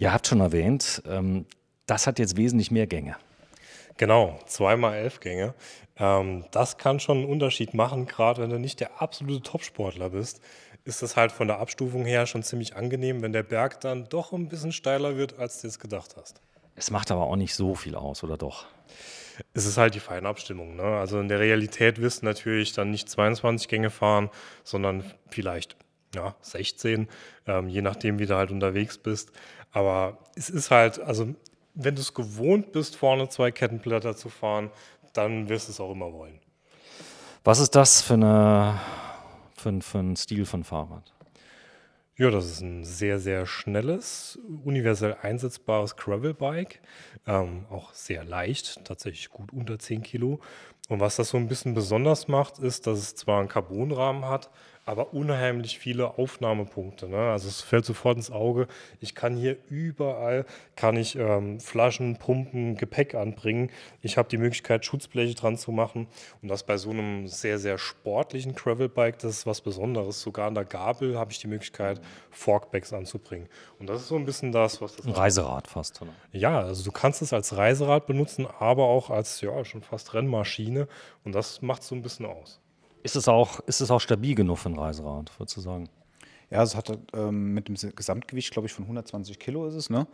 Ihr habt schon erwähnt, ähm, das hat jetzt wesentlich mehr Gänge. Genau, zweimal elf Gänge. Ähm, das kann schon einen Unterschied machen, gerade wenn du nicht der absolute Topsportler bist. Ist das halt von der Abstufung her schon ziemlich angenehm, wenn der Berg dann doch ein bisschen steiler wird, als du es gedacht hast. Es macht aber auch nicht so viel aus, oder doch? es ist halt die Feinabstimmung. Ne? Also in der Realität wirst du natürlich dann nicht 22 Gänge fahren, sondern vielleicht ja, 16, ähm, je nachdem, wie du halt unterwegs bist. Aber es ist halt, also wenn du es gewohnt bist, vorne zwei Kettenblätter zu fahren, dann wirst du es auch immer wollen. Was ist das für, eine, für, ein, für ein Stil von Fahrrad? Ja, das ist ein sehr, sehr schnelles, universell einsetzbares Gravelbike. Ähm, auch sehr leicht, tatsächlich gut unter 10 Kilo. Und was das so ein bisschen besonders macht, ist, dass es zwar einen Carbonrahmen hat, aber unheimlich viele Aufnahmepunkte. Ne? Also es fällt sofort ins Auge. Ich kann hier überall kann ich ähm, Flaschen, Pumpen, Gepäck anbringen. Ich habe die Möglichkeit Schutzbleche dran zu machen und das bei so einem sehr sehr sportlichen Gravelbike, das ist was Besonderes. Sogar an der Gabel habe ich die Möglichkeit Forkbacks anzubringen. Und das ist so ein bisschen das, was das ein Reiserad fast. Oder? Ja, also du kannst es als Reiserad benutzen, aber auch als ja schon fast Rennmaschine. Dinge. Und das macht es so ein bisschen aus. Ist es auch, ist es auch stabil genug für ein Reiserad, würdest du sagen? Ja, es hat ähm, mit dem Gesamtgewicht, glaube ich, von 120 Kilo ist es, ne?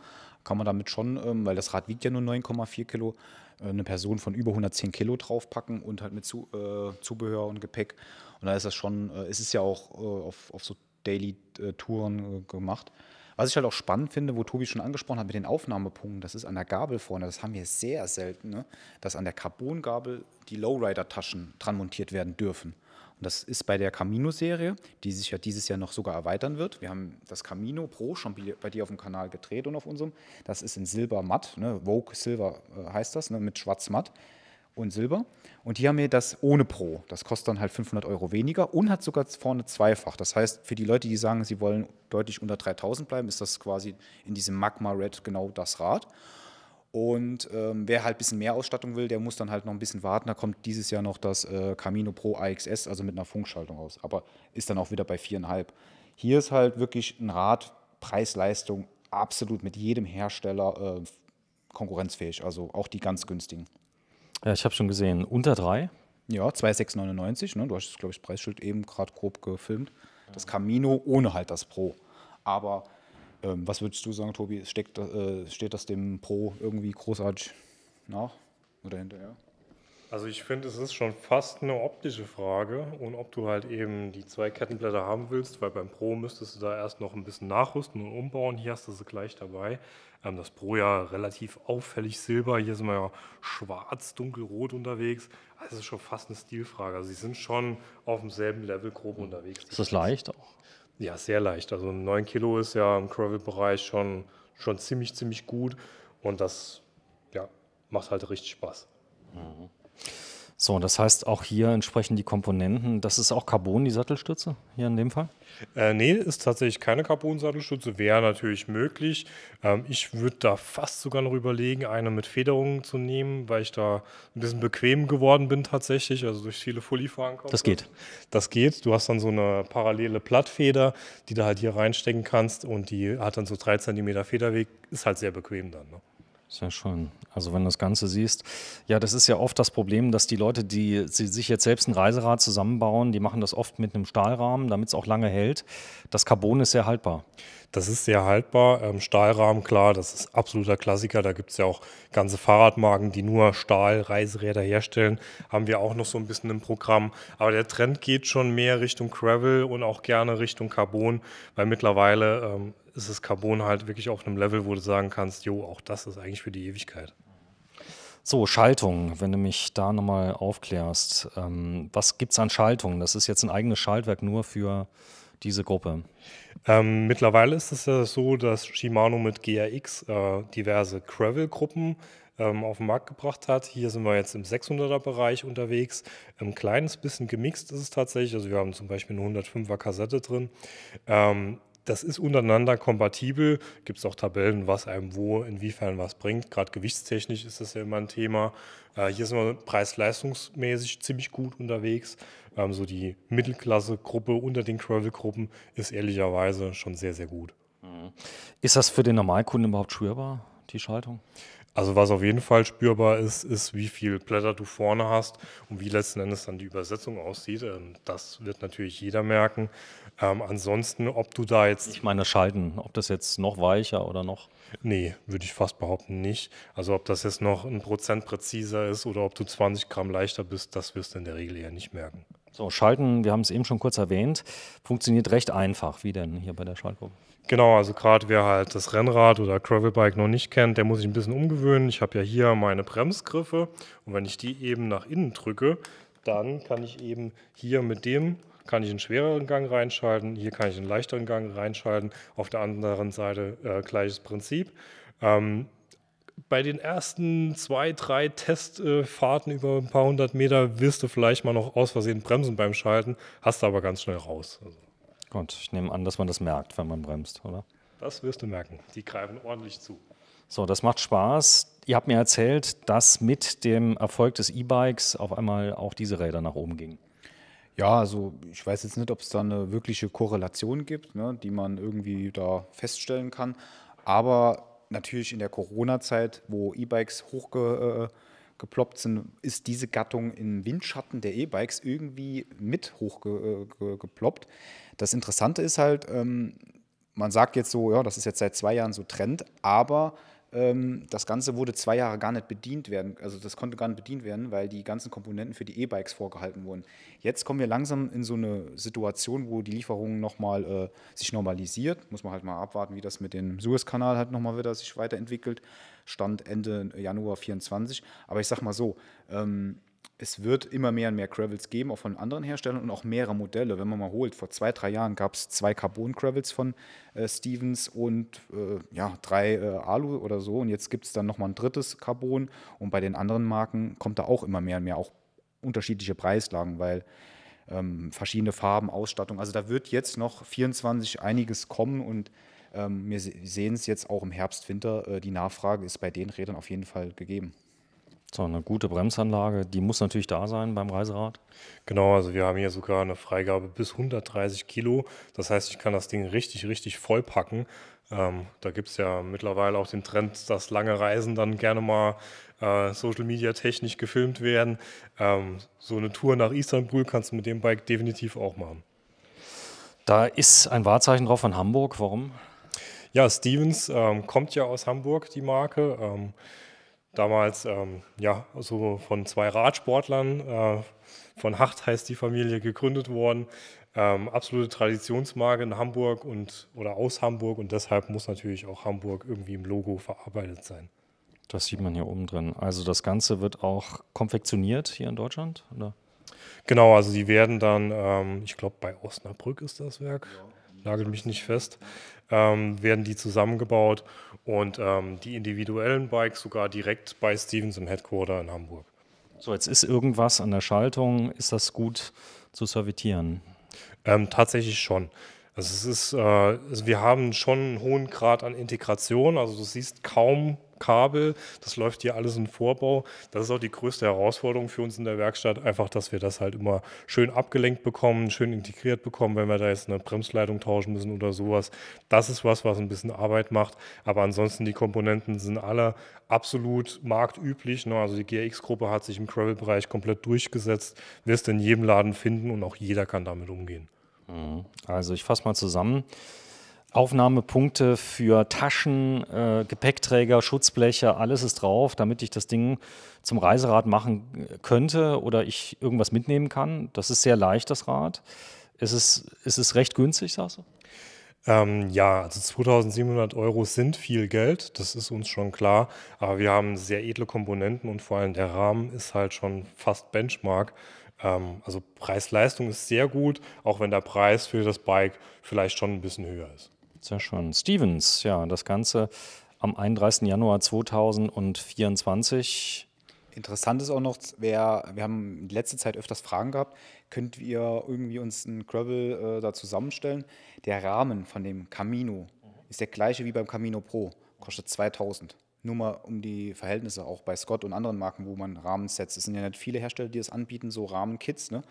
Kann man damit schon, ähm, weil das Rad wiegt ja nur 9,4 Kilo, äh, eine Person von über 110 Kilo draufpacken und halt mit zu, äh, Zubehör und Gepäck. Und da ist das schon, äh, es ist ja auch äh, auf, auf so Daily-Touren äh, äh, gemacht. Was ich halt auch spannend finde, wo Tobi schon angesprochen hat mit den Aufnahmepunkten, das ist an der Gabel vorne, das haben wir sehr selten, ne? dass an der Carbon-Gabel die Lowrider-Taschen dran montiert werden dürfen. Und das ist bei der Camino-Serie, die sich ja dieses Jahr noch sogar erweitern wird. Wir haben das Camino Pro schon bei dir auf dem Kanal gedreht und auf unserem. Das ist in Silber matt, ne? Vogue Silver äh, heißt das, ne? mit Schwarz matt und Silber. Und hier haben wir das ohne Pro. Das kostet dann halt 500 Euro weniger und hat sogar vorne zweifach. Das heißt, für die Leute, die sagen, sie wollen deutlich unter 3000 bleiben, ist das quasi in diesem Magma Red genau das Rad. Und ähm, wer halt ein bisschen mehr Ausstattung will, der muss dann halt noch ein bisschen warten. Da kommt dieses Jahr noch das äh, Camino Pro AXS, also mit einer Funkschaltung aus. Aber ist dann auch wieder bei 4,5. Hier ist halt wirklich ein Rad, Preis-Leistung, absolut mit jedem Hersteller äh, konkurrenzfähig. Also auch die ganz günstigen. Ja, äh, ich habe schon gesehen, unter drei. Ja, 2,699. Ne? Du hast, glaube ich, das Preisschild eben gerade grob gefilmt. Das Camino ohne halt das Pro. Aber ähm, was würdest du sagen, Tobi? Steckt, äh, steht das dem Pro irgendwie großartig nach oder hinterher? Also ich finde, es ist schon fast eine optische Frage und ob du halt eben die zwei Kettenblätter haben willst, weil beim Pro müsstest du da erst noch ein bisschen nachrüsten und umbauen. Hier hast du sie gleich dabei. Ähm, das Pro ja relativ auffällig silber. Hier sind wir ja schwarz, dunkelrot unterwegs. Also es ist schon fast eine Stilfrage. Also sie sind schon auf demselben Level grob unterwegs. Ist das leicht auch? Ja, sehr leicht. Also 9 Kilo ist ja im Gravel-Bereich schon, schon ziemlich, ziemlich gut. Und das ja, macht halt richtig Spaß. Mhm. So, das heißt auch hier entsprechend die Komponenten. Das ist auch Carbon, die Sattelstütze hier in dem Fall? Äh, nee, ist tatsächlich keine Carbon-Sattelstütze, wäre natürlich möglich. Ähm, ich würde da fast sogar noch überlegen, eine mit Federungen zu nehmen, weil ich da ein bisschen bequem geworden bin tatsächlich, also durch viele Fully-Fahren Das geht. Das geht. Du hast dann so eine parallele Plattfeder, die du halt hier reinstecken kannst und die hat dann so 3 cm Federweg. Ist halt sehr bequem dann. Ne? Sehr schön. Also wenn du das Ganze siehst, ja, das ist ja oft das Problem, dass die Leute, die, die sich jetzt selbst ein Reiserad zusammenbauen, die machen das oft mit einem Stahlrahmen, damit es auch lange hält. Das Carbon ist sehr haltbar. Das ist sehr haltbar. Ähm, Stahlrahmen, klar, das ist absoluter Klassiker. Da gibt es ja auch ganze Fahrradmarken, die nur Stahlreiseräder herstellen. Haben wir auch noch so ein bisschen im Programm. Aber der Trend geht schon mehr Richtung Gravel und auch gerne Richtung Carbon, weil mittlerweile ähm, ist das Carbon halt wirklich auf einem Level, wo du sagen kannst, jo, auch das ist eigentlich für die Ewigkeit. So, Schaltung, wenn du mich da nochmal aufklärst. Ähm, was gibt es an Schaltungen? Das ist jetzt ein eigenes Schaltwerk nur für diese Gruppe. Ähm, mittlerweile ist es ja so, dass Shimano mit GRX äh, diverse Gravel-Gruppen ähm, auf den Markt gebracht hat. Hier sind wir jetzt im 600er-Bereich unterwegs. Ein kleines bisschen gemixt ist es tatsächlich. Also wir haben zum Beispiel eine 105er-Kassette drin. Ähm, das ist untereinander kompatibel. Gibt es auch Tabellen, was einem wo, inwiefern was bringt. Gerade gewichtstechnisch ist das ja immer ein Thema. Äh, hier sind wir preis-leistungsmäßig ziemlich gut unterwegs. Ähm, so die Mittelklasse-Gruppe unter den Gravel-Gruppen ist ehrlicherweise schon sehr, sehr gut. Mhm. Ist das für den Normalkunden überhaupt spürbar, die Schaltung? Also was auf jeden Fall spürbar ist, ist, wie viel Blätter du vorne hast und wie letzten Endes dann die Übersetzung aussieht. Ähm, das wird natürlich jeder merken. Ähm, ansonsten, ob du da jetzt... Ich meine Schalten, ob das jetzt noch weicher oder noch... Nee, würde ich fast behaupten nicht. Also ob das jetzt noch ein Prozent präziser ist oder ob du 20 Gramm leichter bist, das wirst du in der Regel eher nicht merken. So, Schalten, wir haben es eben schon kurz erwähnt, funktioniert recht einfach. Wie denn hier bei der Schaltgruppe? Genau, also gerade wer halt das Rennrad oder Gravelbike noch nicht kennt, der muss sich ein bisschen umgewöhnen. Ich habe ja hier meine Bremsgriffe und wenn ich die eben nach innen drücke, dann kann ich eben hier mit dem kann ich einen schwereren Gang reinschalten, hier kann ich einen leichteren Gang reinschalten, auf der anderen Seite äh, gleiches Prinzip. Ähm, bei den ersten zwei, drei Testfahrten über ein paar hundert Meter wirst du vielleicht mal noch aus Versehen bremsen beim Schalten, hast du aber ganz schnell raus. Also. Gut, ich nehme an, dass man das merkt, wenn man bremst, oder? Das wirst du merken. Die greifen ordentlich zu. So, das macht Spaß. Ihr habt mir erzählt, dass mit dem Erfolg des E-Bikes auf einmal auch diese Räder nach oben gingen. Ja, also ich weiß jetzt nicht, ob es da eine wirkliche Korrelation gibt, ne, die man irgendwie da feststellen kann. Aber natürlich in der Corona-Zeit, wo E-Bikes hochgeploppt äh, sind, ist diese Gattung im Windschatten der E-Bikes irgendwie mit hochgeploppt. Äh, das Interessante ist halt, ähm, man sagt jetzt so, ja, das ist jetzt seit zwei Jahren so Trend, aber ähm, das Ganze wurde zwei Jahre gar nicht bedient werden, also das konnte gar nicht bedient werden, weil die ganzen Komponenten für die E-Bikes vorgehalten wurden. Jetzt kommen wir langsam in so eine Situation, wo die Lieferung nochmal äh, sich normalisiert. Muss man halt mal abwarten, wie das mit dem Suezkanal halt nochmal wieder sich weiterentwickelt. Stand Ende Januar 24. Aber ich sag mal so, ähm, es wird immer mehr und mehr Gravels geben, auch von anderen Herstellern und auch mehrere Modelle. Wenn man mal holt, vor zwei, drei Jahren gab es zwei Carbon-Gravels von äh, Stevens und äh, ja, drei äh, Alu oder so. Und jetzt gibt es dann nochmal ein drittes Carbon. Und bei den anderen Marken kommt da auch immer mehr und mehr, auch unterschiedliche Preislagen, weil ähm, verschiedene Farben, Ausstattung. Also da wird jetzt noch 24 einiges kommen und ähm, wir sehen es jetzt auch im Herbst, Winter. Äh, die Nachfrage ist bei den Rädern auf jeden Fall gegeben eine gute Bremsanlage, die muss natürlich da sein beim Reiserad. Genau, also wir haben hier sogar eine Freigabe bis 130 Kilo. Das heißt, ich kann das Ding richtig, richtig voll packen. Ähm, da gibt es ja mittlerweile auch den Trend, dass lange Reisen dann gerne mal äh, Social Media technisch gefilmt werden. Ähm, so eine Tour nach Istanbul kannst du mit dem Bike definitiv auch machen. Da ist ein Wahrzeichen drauf von Hamburg. Warum? Ja, Stevens ähm, kommt ja aus Hamburg, die Marke. Ähm, damals ähm, ja, so von zwei Radsportlern, äh, von Hacht heißt die Familie, gegründet worden. Ähm, absolute Traditionsmarke in Hamburg und oder aus Hamburg und deshalb muss natürlich auch Hamburg irgendwie im Logo verarbeitet sein. Das sieht man hier oben drin. Also das Ganze wird auch konfektioniert hier in Deutschland, oder? Genau, also die werden dann, ähm, ich glaube, bei Osnabrück ist das Werk. Ja nagelt mich nicht fest, ähm, werden die zusammengebaut und ähm, die individuellen Bikes sogar direkt bei Stevens im Headquarter in Hamburg. So, jetzt ist irgendwas an der Schaltung. Ist das gut zu servitieren? Ähm, tatsächlich schon. Also es ist, äh, also wir haben schon einen hohen Grad an Integration. Also du siehst kaum Kabel. Das läuft hier alles im Vorbau. Das ist auch die größte Herausforderung für uns in der Werkstatt, einfach, dass wir das halt immer schön abgelenkt bekommen, schön integriert bekommen, wenn wir da jetzt eine Bremsleitung tauschen müssen oder sowas. Das ist was, was ein bisschen Arbeit macht. Aber ansonsten die Komponenten sind alle absolut marktüblich. Ne? Also die gx gruppe hat sich im Gravel-Bereich komplett durchgesetzt, wirst du in jedem Laden finden und auch jeder kann damit umgehen. Mhm. Also ich fasse mal zusammen. Aufnahmepunkte für Taschen, äh, Gepäckträger, Schutzbleche, alles ist drauf, damit ich das Ding zum Reiserad machen äh, könnte oder ich irgendwas mitnehmen kann. Das ist sehr leicht, das Rad. Ist es, ist recht günstig, sagst du? Ähm, ja, also 2700 Euro sind viel Geld, das ist uns schon klar, aber wir haben sehr edle Komponenten und vor allem der Rahmen ist halt schon fast Benchmark ähm, also Preis-Leistung ist sehr gut, auch wenn der Preis für das Bike vielleicht schon ein bisschen höher ist. Sehr schön. Stevens, ja, das Ganze am 31. Januar 2024. Interessant ist auch noch, wer, wir haben in letzter Zeit öfters Fragen gehabt, könnt ihr irgendwie uns einen Gravel äh, da zusammenstellen? Der Rahmen von dem Camino ist der gleiche wie beim Camino Pro, kostet 2000. Nur mal um die Verhältnisse, auch bei Scott und anderen Marken, wo man Rahmen setzt. es sind ja nicht viele Hersteller, die das anbieten, so Rahmenkits, ne?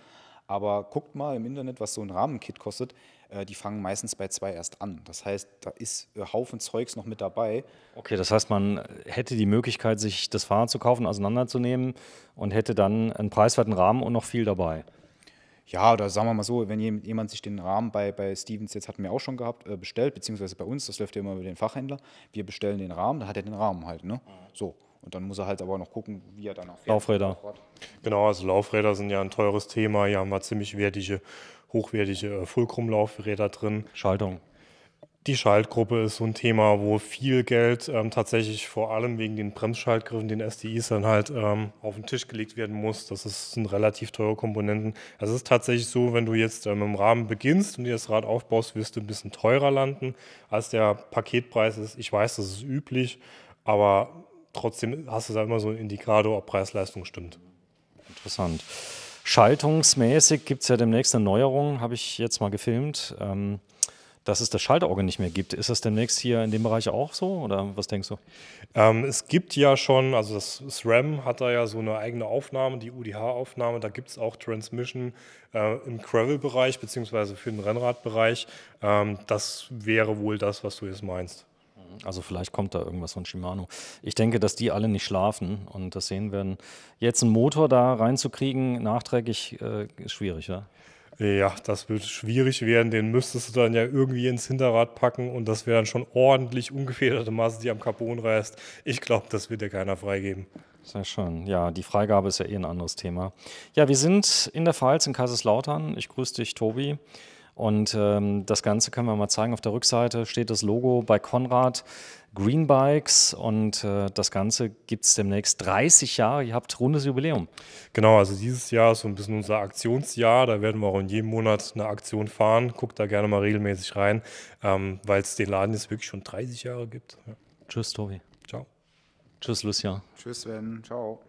Aber guckt mal im Internet, was so ein Rahmenkit kostet. Äh, die fangen meistens bei zwei erst an. Das heißt, da ist ein äh, Haufen Zeugs noch mit dabei. Okay, das heißt, man hätte die Möglichkeit, sich das Fahrrad zu kaufen, auseinanderzunehmen und hätte dann einen preiswerten Rahmen und noch viel dabei. Ja, oder sagen wir mal so, wenn jemand sich den Rahmen bei, bei Stevens, jetzt hatten wir auch schon gehabt, äh, bestellt, beziehungsweise bei uns, das läuft ja immer über den Fachhändler, wir bestellen den Rahmen, dann hat er den Rahmen halt. Ne? Mhm. So. Und dann muss er halt aber noch gucken, wie er dann auf Laufräder. Genau, also Laufräder sind ja ein teures Thema. Hier haben wir ziemlich wertige, hochwertige äh, Fulcrum-Laufräder drin. Schaltung. Die Schaltgruppe ist so ein Thema, wo viel Geld ähm, tatsächlich vor allem wegen den Bremsschaltgriffen, den SDIs, dann halt ähm, auf den Tisch gelegt werden muss. Das sind relativ teure Komponenten. Es ist tatsächlich so, wenn du jetzt ähm, im Rahmen beginnst und dir das Rad aufbaust, wirst du ein bisschen teurer landen, als der Paketpreis ist. Ich weiß, das ist üblich, aber trotzdem hast du da immer so ein Indikator, ob Preis-Leistung stimmt. Interessant. Schaltungsmäßig gibt es ja demnächst eine Neuerung, habe ich jetzt mal gefilmt, ähm, dass es das Schaltorgel nicht mehr gibt. Ist das demnächst hier in dem Bereich auch so oder was denkst du? Ähm, es gibt ja schon, also das SRAM hat da ja so eine eigene Aufnahme, die UDH-Aufnahme, da gibt es auch Transmission äh, im Gravel-Bereich beziehungsweise für den Rennradbereich. Ähm, das wäre wohl das, was du jetzt meinst. Also vielleicht kommt da irgendwas von Shimano. Ich denke, dass die alle nicht schlafen und das sehen werden. Jetzt einen Motor da reinzukriegen, nachträglich, äh, ist schwierig, ja? Ja, das wird schwierig werden. Den müsstest du dann ja irgendwie ins Hinterrad packen und das wäre dann schon ordentlich ungefederte Masse, die am Carbon reißt. Ich glaube, das wird dir keiner freigeben. Sehr schön. Ja, die Freigabe ist ja eh ein anderes Thema. Ja, wir sind in der Pfalz in Kaiserslautern. Ich grüße dich, Tobi. Und ähm, das Ganze können wir mal zeigen. Auf der Rückseite steht das Logo bei Konrad Green Bikes und äh, das Ganze gibt es demnächst 30 Jahre. Ihr habt rundes Jubiläum. Genau, also dieses Jahr ist so ein bisschen unser Aktionsjahr. Da werden wir auch in jedem Monat eine Aktion fahren. Guckt da gerne mal regelmäßig rein, ähm, weil es den Laden jetzt wirklich schon 30 Jahre gibt. Ja. Tschüss, Tobi. Ciao. Tschüss, Lucia. Tschüss, Sven. Ciao.